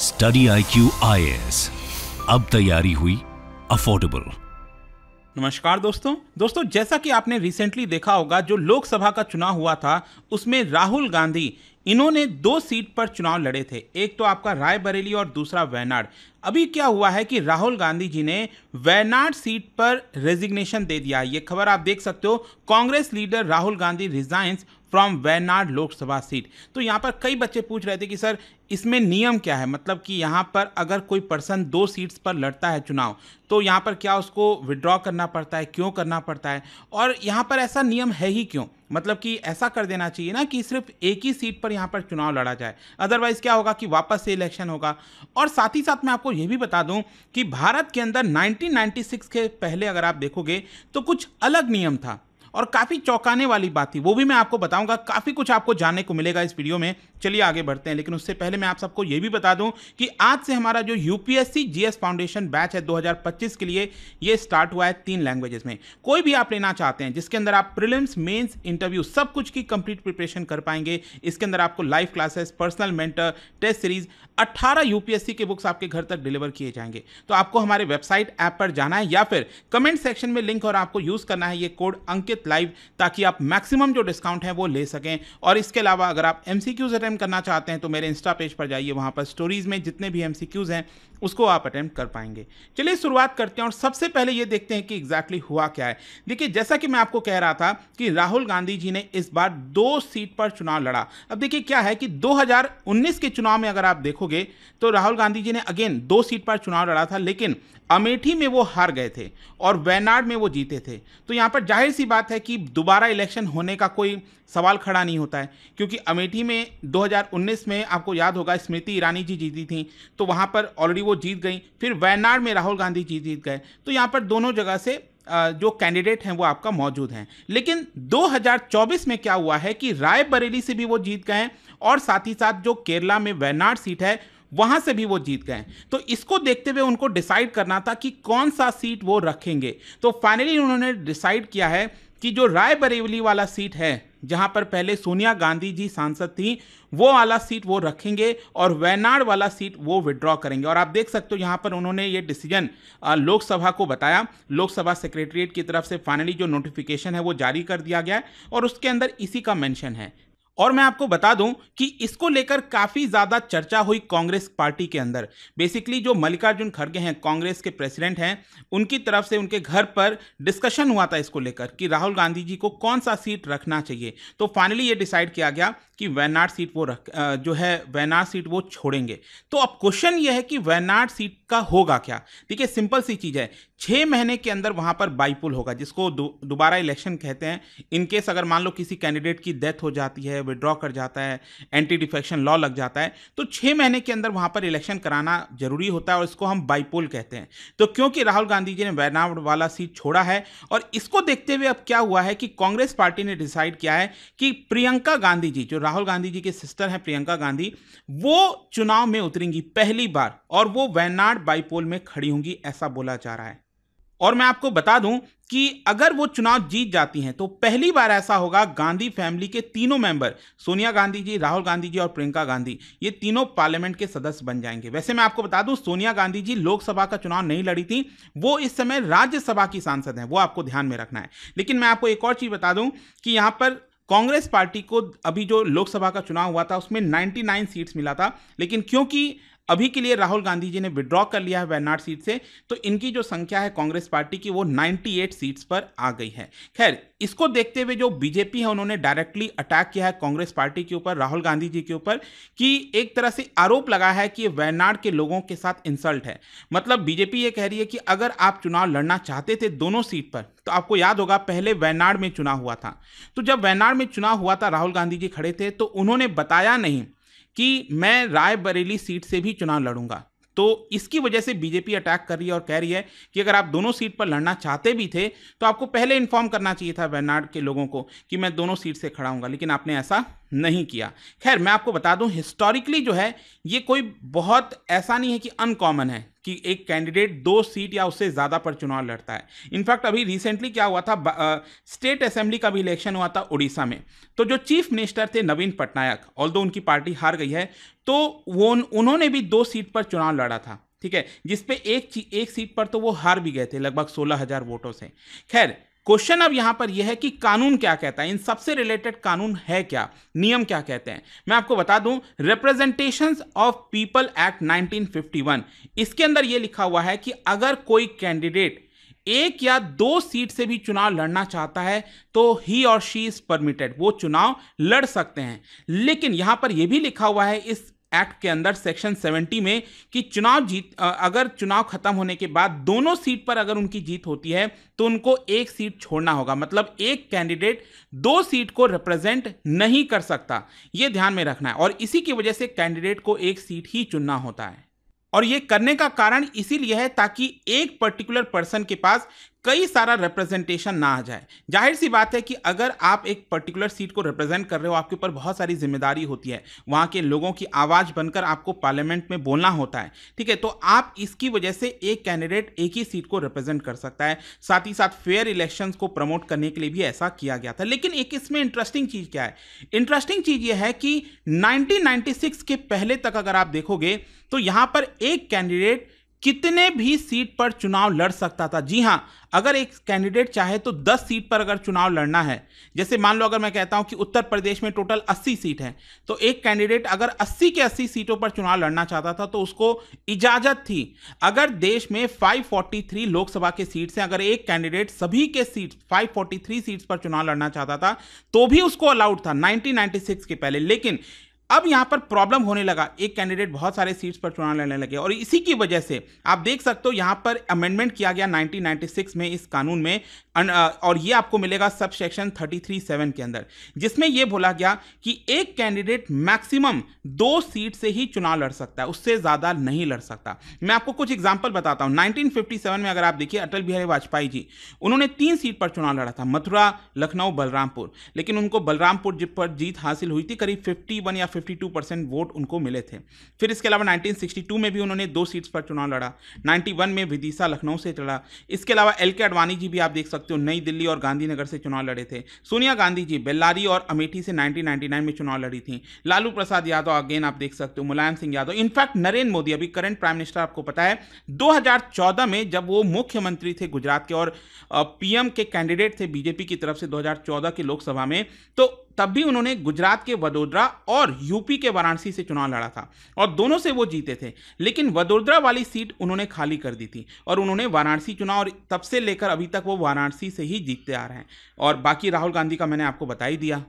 study I Q I अब तैयारी हुई अफोर्डेबल नमस्कार दोस्तों दोस्तों जैसा कि आपने रिसेंटली देखा होगा जो लोकसभा का चुनाव हुआ था उसमें राहुल गांधी इन्होंने दो सीट पर चुनाव लड़े थे एक तो आपका रायबरेली और दूसरा वैनाड अभी क्या हुआ है कि राहुल गांधी जी ने वैनाड सीट पर रेजिग्नेशन दे दिया ये खबर आप देख सकते हो Congress leader Rahul Gandhi resigns from Wayanad Lok Sabha seat तो यहाँ पर कई बच्चे पूछ रहे थे कि सर इसमें नियम क्या है मतलब कि यहाँ पर अगर कोई पर्सन दो सीट्स पर लड़ता है चुनाव तो यहाँ पर क्या उसको विड्रॉ करना पड़ता है क्यों करना पड़ता है और यहाँ पर ऐसा नियम है ही क्यों मतलब कि ऐसा कर देना चाहिए ना कि सिर्फ एक ही सीट पर यहाँ पर चुनाव लड़ा जाए अदरवाइज़ क्या होगा कि वापस से इलेक्शन होगा और साथ ही साथ मैं आपको ये भी बता दूं कि भारत के अंदर 1996 के पहले अगर आप देखोगे तो कुछ अलग नियम था और काफ़ी चौंकाने वाली बात थी वो भी मैं आपको बताऊंगा काफ़ी कुछ आपको जानने को मिलेगा इस वीडियो में चलिए आगे बढ़ते हैं लेकिन उससे पहले मैं आप सबको ये भी बता दूं कि आज से हमारा जो यूपीएससी जीएस फाउंडेशन बैच है 2025 के लिए ये स्टार्ट हुआ है तीन लैंग्वेजेस में कोई भी आप लेना चाहते हैं जिसके अंदर आप प्रिलिम्स मेन्स इंटरव्यू सब कुछ की कंप्लीट प्रिपरेशन कर पाएंगे इसके अंदर आपको live classes personal mentor test series 18 UPSC के बुक्स आपके घर तक डिलीवर किए जाएंगे तो आपको हमारे वेबसाइट ऐप पर जाना है या फिर कमेंट सेक्शन में लिंक और आपको यूज करना है ये कोड अंकित स्टेप लाइव ताकि आप मैक्सिमम जो डिस्काउंट है वो ले सकें और इसके अलावा अगर आप एम सी करना चाहते हैं तो मेरे इंस्टा पेज पर जाइए वहाँ पर स्टोरीज़ में जितने भी एम हैं उसको आप अटैम्प्ट कर पाएंगे चलिए शुरुआत करते हैं और सबसे पहले ये देखते हैं कि एग्जैक्टली exactly हुआ क्या है देखिए जैसा कि मैं आपको कह रहा था कि राहुल गांधी जी ने इस बार दो सीट पर चुनाव लड़ा अब देखिए क्या है कि 2019 के चुनाव में अगर आप देखोगे तो राहुल गांधी जी ने अगेन दो सीट पर चुनाव लड़ा था लेकिन अमेठी में वो हार गए थे और वैनाड में वो जीते थे तो यहां पर जाहिर सी बात है है कि दोबारा इलेक्शन होने का कोई सवाल खड़ा नहीं होता है क्योंकि अमेठी में 2019 में आपको याद होगा स्मृति ईरानी जी जीती थी तो वहाँ पर ऑलरेडी वो जीत गई फिर वैनाड में राहुल गांधी जी जीत गए तो यहाँ पर दोनों जगह से जो कैंडिडेट हैं वो आपका मौजूद हैं लेकिन 2024 में क्या हुआ है कि रायबरेली से भी वो जीत गए और साथ ही साथ जो केरला में वैनाड सीट है वहां से भी वो जीत गए तो इसको देखते हुए उनको डिसाइड करना था कि कौन सा सीट वो रखेंगे तो फाइनली उन्होंने डिसाइड किया है कि जो रायबरेली वाला सीट है जहां पर पहले सोनिया गांधी जी सांसद थी वो वाला सीट वो रखेंगे और वैनाड वाला सीट वो विड्रॉ करेंगे और आप देख सकते हो यहाँ पर उन्होंने ये डिसीजन लोकसभा को बताया लोकसभा सेक्रेटरीट की तरफ से फाइनली जो नोटिफिकेशन है वो जारी कर दिया गया है और उसके अंदर इसी का मेंशन है और मैं आपको बता दूं कि इसको लेकर काफ़ी ज़्यादा चर्चा हुई कांग्रेस पार्टी के अंदर बेसिकली जो मल्लिकार्जुन खड़गे हैं कांग्रेस के प्रेसिडेंट हैं उनकी तरफ से उनके घर पर डिस्कशन हुआ था इसको लेकर कि राहुल गांधी जी को कौन सा सीट रखना चाहिए तो फाइनली ये डिसाइड किया गया कि वैनाड सीट वो रख जो है वैनाड सीट वो छोड़ेंगे तो अब क्वेश्चन ये है कि वैनाड सीट का होगा क्या देखिए सिंपल सी चीज़ है छः महीने के अंदर वहाँ पर बाईपुल होगा जिसको दोबारा दु, इलेक्शन कहते हैं इनकेस अगर मान लो किसी कैंडिडेट की डेथ हो जाती है विड्रॉ कर जाता है एंटी डिफेक्शन लॉ लग जाता है तो छः महीने के अंदर वहाँ पर इलेक्शन कराना जरूरी होता है और इसको हम बाईपोल कहते हैं तो क्योंकि राहुल गांधी जी ने वैनावड़ वाला सीट छोड़ा है और इसको देखते हुए अब क्या हुआ है कि कांग्रेस पार्टी ने डिसाइड किया है कि प्रियंका गांधी जी जो राहुल गांधी जी के सिस्टर हैं प्रियंका गांधी वो चुनाव में उतरेंगी पहली बार और वो वैनाड बाईपोल में खड़ी होंगी ऐसा बोला जा रहा है और मैं आपको बता दूं कि अगर वो चुनाव जीत जाती हैं तो पहली बार ऐसा होगा गांधी फैमिली के तीनों मेंबर सोनिया गांधी जी राहुल गांधी जी और प्रियंका गांधी ये तीनों पार्लियामेंट के सदस्य बन जाएंगे वैसे मैं आपको बता दूं सोनिया गांधी जी लोकसभा का चुनाव नहीं लड़ी थी वो इस समय राज्यसभा की सांसद हैं वो आपको ध्यान में रखना है लेकिन मैं आपको एक और चीज़ बता दूँ कि यहाँ पर कांग्रेस पार्टी को अभी जो लोकसभा का चुनाव हुआ था उसमें 99 सीट्स मिला था लेकिन क्योंकि अभी के लिए राहुल गांधी जी ने विड्रॉ कर लिया है वैनाड सीट से तो इनकी जो संख्या है कांग्रेस पार्टी की वो 98 सीट्स पर आ गई है खैर इसको देखते हुए जो बीजेपी है उन्होंने डायरेक्टली अटैक किया है कांग्रेस पार्टी के ऊपर राहुल गांधी जी के ऊपर कि एक तरह से आरोप लगा है कि वायनाड के लोगों के साथ इंसल्ट है मतलब बीजेपी ये कह रही है कि अगर आप चुनाव लड़ना चाहते थे दोनों सीट पर तो आपको याद होगा पहले वायनाड में चुनाव हुआ था तो जब वायनाड में चुनाव हुआ था राहुल गांधी जी खड़े थे तो उन्होंने बताया नहीं कि मैं रायबरेली सीट से भी चुनाव लड़ूंगा तो इसकी वजह से बीजेपी अटैक कर रही है और कह रही है कि अगर आप दोनों सीट पर लड़ना चाहते भी थे तो आपको पहले इन्फॉर्म करना चाहिए था वयनाड के लोगों को कि मैं दोनों सीट से खड़ा हूँगा लेकिन आपने ऐसा नहीं किया खैर मैं आपको बता दूं हिस्टोरिकली जो है ये कोई बहुत ऐसा नहीं है कि अनकॉमन है कि एक कैंडिडेट दो सीट या उससे ज़्यादा पर चुनाव लड़ता है इनफैक्ट अभी रिसेंटली क्या हुआ था स्टेट असेंबली का भी इलेक्शन हुआ था उड़ीसा में तो जो चीफ मिनिस्टर थे नवीन पटनायक ऑल उनकी पार्टी हार गई है तो वो उन्होंने भी दो सीट पर चुनाव लड़ा था ठीक है जिसपे एक एक सीट पर तो वो हार भी गए थे लगभग सोलह हज़ार वोटों से खैर क्वेश्चन अब यहां पर यह है कि कानून क्या कहता है इन सबसे रिलेटेड कानून है क्या नियम क्या कहते हैं मैं आपको बता दूं रिप्रेजेंटेशन ऑफ पीपल एक्ट 1951 इसके अंदर यह लिखा हुआ है कि अगर कोई कैंडिडेट एक या दो सीट से भी चुनाव लड़ना चाहता है तो ही और शी इज परमिटेड वो चुनाव लड़ सकते हैं लेकिन यहां पर यह भी लिखा हुआ है इस एक्ट के अंदर सेक्शन 70 में कि चुनाव जीत अगर चुनाव खत्म होने के बाद दोनों सीट पर अगर उनकी जीत होती है तो उनको एक सीट छोड़ना होगा मतलब एक कैंडिडेट दो सीट को रिप्रेजेंट नहीं कर सकता ये ध्यान में रखना है और इसी की वजह से कैंडिडेट को एक सीट ही चुनना होता है और ये करने का कारण इसीलिए है ताकि एक पर्टिकुलर पर्सन के पास कई सारा रिप्रेजेंटेशन ना आ जाए जाहिर सी बात है कि अगर आप एक पर्टिकुलर सीट को रिप्रेजेंट कर रहे हो आपके ऊपर बहुत सारी जिम्मेदारी होती है वहाँ के लोगों की आवाज़ बनकर आपको पार्लियामेंट में बोलना होता है ठीक है तो आप इसकी वजह से एक कैंडिडेट एक ही सीट को रिप्रेजेंट कर सकता है साथ ही साथ फेयर इलेक्शन को प्रमोट करने के लिए भी ऐसा किया गया था लेकिन एक इसमें इंटरेस्टिंग चीज़ क्या है इंटरेस्टिंग चीज़ यह है कि नाइनटीन के पहले तक अगर आप देखोगे तो यहाँ पर एक कैंडिडेट कितने भी सीट पर चुनाव लड़ सकता था जी हाँ अगर एक कैंडिडेट चाहे तो 10 सीट पर अगर चुनाव लड़ना है जैसे मान लो अगर मैं कहता हूं कि उत्तर प्रदेश में टोटल 80 सीट है तो एक कैंडिडेट अगर 80 के 80 सीटों पर चुनाव लड़ना चाहता था तो उसको इजाजत थी अगर देश में 543 लोकसभा के सीट से अगर एक कैंडिडेट सभी के सीट 543 सीट्स पर चुनाव लड़ना चाहता था तो भी उसको अलाउड था नाइनटीन के पहले लेकिन अब यहां पर प्रॉब्लम होने लगा एक कैंडिडेट बहुत सारे सीट्स पर चुनाव लड़ने लगे और इसी की वजह से आप देख सकते हो यहां पर अमेंडमेंट किया गया 1996 में इस कानून में और ये आपको मिलेगा sub section thirty three seven के अंदर जिसमें यह बोला गया कि एक कैंडिडेट मैक्सिमम दो सीट से ही चुनाव लड़ सकता है उससे ज़्यादा नहीं लड़ सकता मैं आपको कुछ एग्जाम्पल बताता हूं नाइनटीन में अगर आप देखिए अटल बिहारी वाजपेयी जी उन्होंने तीन सीट पर चुनाव लड़ा था मथुरा लखनऊ बलरामपुर लेकिन उनको बलरामपुर पर जीत हासिल हुई थी करीब फिफ्टी या 52 परसेंट वोट उनको मिले थे फिर इसके अलावा 1962 में भी उन्होंने दो सीट्स पर चुनाव लड़ा 91 में विदिशा लखनऊ से लड़ा इसके अलावा एल के अडवाणी जी भी आप देख सकते हो नई दिल्ली और गांधीनगर से चुनाव लड़े थे सोनिया गांधी जी बेल्लारी और अमेठी से नाइनटीन में चुनाव लड़ी थी लालू प्रसाद यादव अगेन आप देख सकते हो मुलायम सिंह यादव इनफैक्ट नरेंद्र मोदी अभी करंट प्राइम मिनिस्टर आपको पता है दो में जब वो मुख्यमंत्री थे गुजरात के और पीएम के कैंडिडेट थे बीजेपी की तरफ से 2014 के लोकसभा में तो तब भी उन्होंने गुजरात के वडोदरा और यूपी के वाराणसी से चुनाव लड़ा था और दोनों से वो जीते थे लेकिन वडोदरा वाली सीट उन्होंने खाली कर दी थी और उन्होंने वाराणसी चुनाव और तब से लेकर अभी तक वो वाराणसी से ही जीतते आ रहे हैं और बाकी राहुल गांधी का मैंने आपको बता ही दिया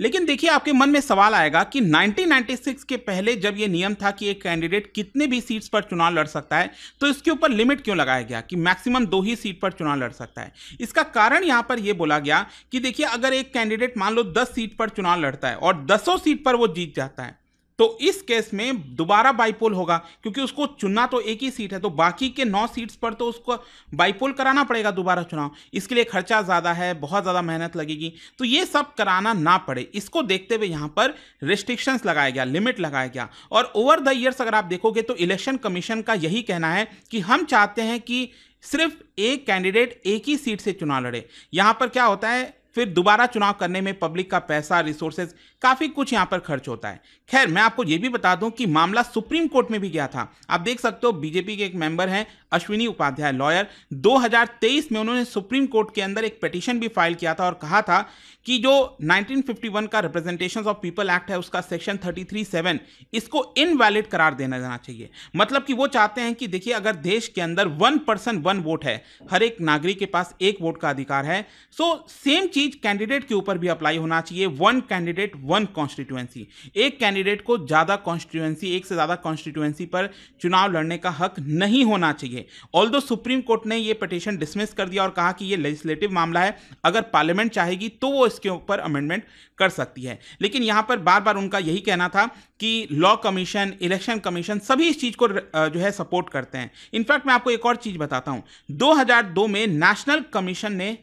लेकिन देखिए आपके मन में सवाल आएगा कि 1996 के पहले जब ये नियम था कि एक कैंडिडेट कितने भी सीट्स पर चुनाव लड़ सकता है तो इसके ऊपर लिमिट क्यों लगाया गया कि मैक्सिमम दो ही सीट पर चुनाव लड़ सकता है इसका कारण यहाँ पर यह बोला गया कि देखिए अगर एक कैंडिडेट मान लो दस सीट पर चुनाव लड़ता है और दसों सीट पर वो जीत जाता है तो इस केस में दोबारा बाईपोल होगा क्योंकि उसको चुनना तो एक ही सीट है तो बाकी के नौ सीट्स पर तो उसको बाइपोल कराना पड़ेगा दोबारा चुनाव इसके लिए खर्चा ज़्यादा है बहुत ज़्यादा मेहनत लगेगी तो ये सब कराना ना पड़े इसको देखते हुए यहाँ पर रिस्ट्रिक्शंस लगाया गया लिमिट लगाया गया और ओवर द ईयर्स अगर आप देखोगे तो इलेक्शन कमीशन का यही कहना है कि हम चाहते हैं कि सिर्फ एक कैंडिडेट एक ही सीट से चुनाव लड़े यहाँ पर क्या होता है फिर दोबारा चुनाव करने में पब्लिक का पैसा रिसोर्सेज काफ़ी कुछ यहाँ पर खर्च होता है खैर मैं आपको ये भी बता दूं कि मामला सुप्रीम कोर्ट में भी गया था आप देख सकते हो बीजेपी के एक मेंबर हैं अश्विनी उपाध्याय लॉयर 2023 में उन्होंने सुप्रीम कोर्ट के अंदर एक पिटिशन भी फाइल किया था और कहा था कि जो 1951 का रिप्रेजेंटेशन ऑफ पीपल एक्ट है उसका सेक्शन 337 इसको इनवैलिड करार देना जाना चाहिए मतलब कि वो चाहते हैं कि देखिए अगर देश के अंदर वन पर्सन वन वोट है हर एक नागरिक के पास एक वोट का अधिकार है सो सेम चीज यही कैंडिडेट के ऊपर भी अप्लाई होना चाहिए वन कैंडिडेट वन कॉन्स्टिट्यूएंसी एक कैंडिडेट को ज़्यादा कॉन्स्टिट्यूएंसी एक से ज़्यादा कॉन्स्टिट्यूएंसी पर चुनाव लड़ने का हक नहीं होना चाहिए ऑल सुप्रीम कोर्ट ने यह पटिशन डिसमिस कर दिया और कहा कि यह लेजिस्लेटिव मामला है अगर पार्लियामेंट चाहेगी तो वो इसके ऊपर अमेंडमेंट कर सकती है लेकिन यहां पर बार बार उनका यही कहना था कि लॉ कमीशन इलेक्शन कमीशन सभी इस चीज़ को जो है सपोर्ट करते हैं इनफैक्ट मैं आपको एक और चीज़ बताता हूं 2002 में नेशनल कमीशन ने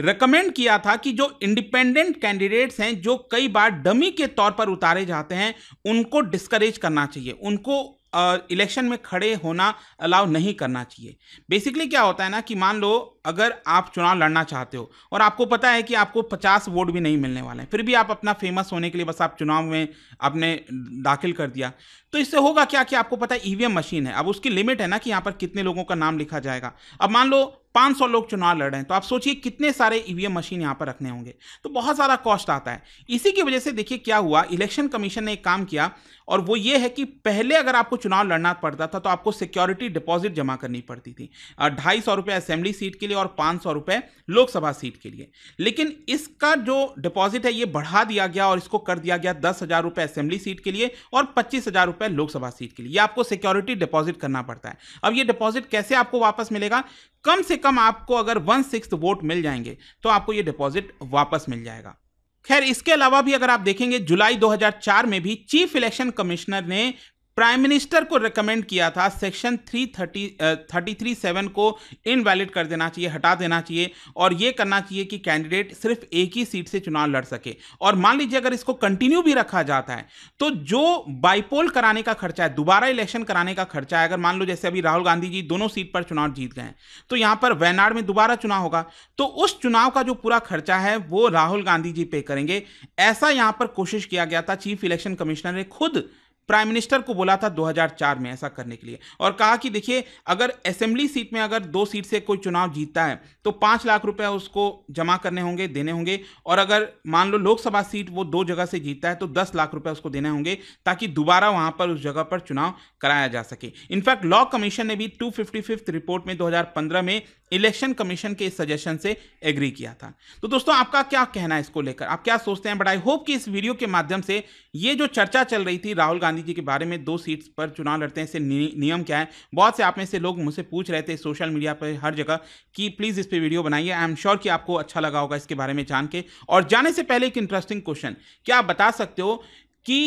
रिकमेंड किया था कि जो इंडिपेंडेंट कैंडिडेट्स हैं जो कई बार डमी के तौर पर उतारे जाते हैं उनको डिस्करेज करना चाहिए उनको इलेक्शन में खड़े होना अलाउ नहीं करना चाहिए बेसिकली क्या होता है ना कि मान लो अगर आप चुनाव लड़ना चाहते हो और आपको पता है कि आपको पचास वोट भी नहीं मिलने वाले हैं फिर भी आप अपना फेमस होने के लिए बस आप चुनाव में आपने दाखिल कर दिया तो इससे होगा क्या कि आपको पता है ई e मशीन है अब उसकी लिमिट है ना कि यहाँ पर कितने लोगों का नाम लिखा जाएगा अब मान लो 500 लोग चुनाव लड़ रहे हैं तो आप सोचिए कितने सारे ई e मशीन यहाँ पर रखने होंगे तो बहुत सारा कॉस्ट आता है इसी की वजह से देखिए क्या हुआ इलेक्शन कमीशन ने एक काम किया और वो ये है कि पहले अगर आपको चुनाव लड़ना पड़ता था तो आपको सिक्योरिटी डिपॉजिट जमा करनी पड़ती थी ढाई सौ रुपये असेंबली सीट के लिए लिए और पाँच सौ रुपये लोकसभा सीट के लिए लेकिन इसका जो डिपॉजिट है ये बढ़ा दिया गया और इसको कर दिया गया दस हज़ार रुपये असेंबली सीट के लिए और पच्चीस हज़ार रुपये लोकसभा सीट के लिए आपको सिक्योरिटी डिपॉजिट करना पड़ता है अब ये डिपॉजिट कैसे आपको वापस मिलेगा कम से कम आपको अगर वन सिक्स वोट मिल जाएंगे तो आपको ये डिपॉजिट वापस मिल जाएगा खैर इसके अलावा भी अगर आप देखेंगे जुलाई 2004 में भी चीफ इलेक्शन कमिश्नर ने प्राइम मिनिस्टर को रिकमेंड किया था section three thirty thirty three seven को इनवैलिड कर देना चाहिए हटा देना चाहिए और ये करना चाहिए कि कैंडिडेट सिर्फ एक ही सीट से चुनाव लड़ सके और मान लीजिए अगर इसको कंटिन्यू भी रखा जाता है तो जो बाइपोल कराने का खर्चा है दोबारा इलेक्शन कराने का खर्चा है अगर मान लो जैसे अभी राहुल गांधी जी दोनों सीट पर चुनाव जीत गए तो यहाँ पर वयनाड में दोबारा चुनाव होगा तो उस चुनाव का जो पूरा खर्चा है वो राहुल गांधी जी पे करेंगे ऐसा यहाँ पर कोशिश किया गया था चीफ इलेक्शन कमिश्नर ने खुद प्राइम मिनिस्टर को बोला था 2004 में ऐसा करने के लिए और कहा कि देखिए अगर असेंबली सीट में अगर दो सीट से कोई चुनाव जीतता है तो पाँच लाख रुपए उसको जमा करने होंगे देने होंगे और अगर मान लो लोकसभा सीट वो दो जगह से जीतता है तो दस लाख रुपए उसको देने होंगे ताकि दोबारा वहां पर उस जगह पर चुनाव कराया जा सके इनफैक्ट लॉ कमीशन ने भी टू रिपोर्ट में दो में इलेक्शन कमीशन के इस सजेशन से एग्री किया था तो दोस्तों आपका क्या कहना है इसको लेकर आप क्या सोचते हैं बट आई होप कि इस वीडियो के माध्यम से ये जो चर्चा चल रही थी राहुल गांधी जी के बारे में दो सीट्स पर चुनाव लड़ते हैं इससे नियम क्या है बहुत से आप में से लोग मुझसे पूछ रहे थे सोशल मीडिया पर हर जगह कि प्लीज़ इस पर वीडियो बनाइए आई एम श्योर कि आपको अच्छा लगा होगा इसके बारे में जान के और जाने से पहले एक इंटरेस्टिंग क्वेश्चन क्या आप बता सकते हो कि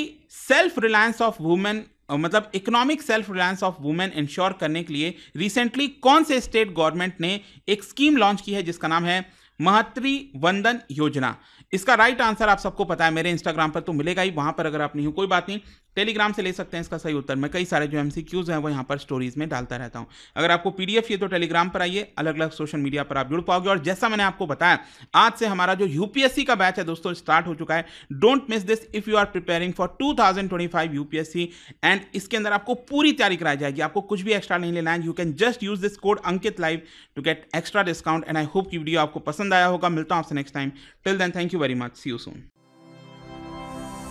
सेल्फ रिलायंस ऑफ वुमेन मतलब economic self reliance of women ensure करने के लिए रिसेंटली कौन से स्टेट गवर्नमेंट ने एक स्कीम लॉन्च की है जिसका नाम है महत्री वंदन योजना इसका राइट आंसर आप सबको पता है मेरे इंस्टाग्राम पर तो मिलेगा ही वहां पर अगर आप नहीं हो कोई बात नहीं टेलीग्राम से ले सकते हैं इसका सही उत्तर मैं कई सारे जो एम सी क्यूज हैं वो यहाँ पर स्टोरीज में डालता रहता हूँ अगर आपको पी चाहिए तो टेलीग्राम पर आइए अलग अलग सोशल मीडिया पर आप जुड़ पाओगे और जैसा मैंने आपको बताया आज से हमारा जो यूपीएससी का बैच है दोस्तों स्टार्ट हो चुका है don't miss this if you are preparing for two thousand twenty 2025 UPSC and इसके अंदर आपको पूरी तैयारी कराई जाएगी आपको कुछ भी एक्स्ट्रा नहीं लेना है you can just use this code Ankit live to get extra discount and I hope की वीडियो आपको पसंद आया होगा मिलता हूँ आपसे next time till then thank you very much see you soon